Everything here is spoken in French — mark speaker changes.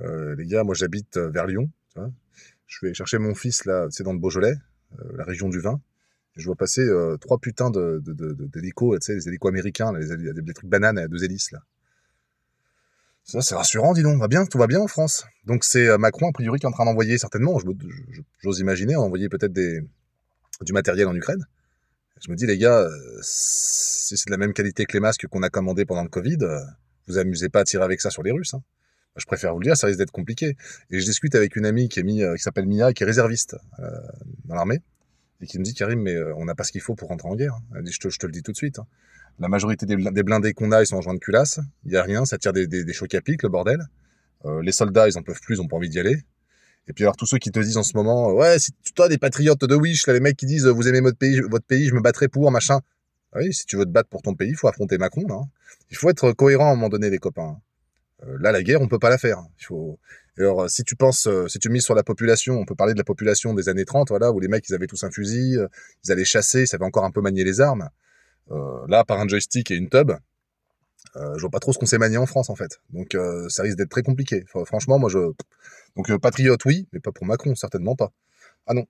Speaker 1: Euh, les gars, moi j'habite euh, vers Lyon. je vais chercher mon fils là, c'est dans le Beaujolais, euh, la région du vin. Je vois passer trois putains d'hélicos, de, américains, des trucs bananes à deux hélices là. Ça, c'est rassurant, dis donc. Va bien, tout va bien en France. Donc c'est Macron a priori qui est en train d'envoyer certainement. J'ose imaginer envoyer peut-être du matériel en Ukraine. Je me dis les gars, si c'est de la même qualité que les masques qu'on a commandés pendant le Covid, vous amusez pas à tirer avec ça sur les Russes. Hein je préfère vous le dire, ça risque d'être compliqué. Et je discute avec une amie qui euh, qui s'appelle Mia, qui est réserviste euh, dans l'armée, et qui me dit, Karim, mais euh, on n'a pas ce qu'il faut pour rentrer en guerre. je te, le dis tout de suite. Hein. La majorité des, blindés qu'on a, ils sont en joint de culasse. Il n'y a rien, ça tire des, chocs à pic, le bordel. les soldats, ils en peuvent plus, ils ont pas envie d'y aller. Et puis alors tous ceux qui te disent en ce moment, ouais, si toi des patriotes de Wish, les mecs qui disent, vous aimez votre pays, votre pays, je me battrai pour, machin. Ah oui, si tu veux te battre pour ton pays, il faut affronter Macron, hein. Il faut être cohérent à un moment donné, les copains. Euh, là, la guerre, on peut pas la faire. Il faut. Alors, euh, si tu penses, euh, si tu mises sur la population, on peut parler de la population des années 30, voilà, où les mecs, ils avaient tous un fusil, ils allaient chasser, ils savaient encore un peu manier les armes. là, par un joystick et une tub, euh, je vois pas trop ce qu'on s'est manier en France, en fait. Donc, ça risque d'être très compliqué. franchement, moi, je. Donc, patriote, oui, mais pas pour Macron, certainement pas. Ah non.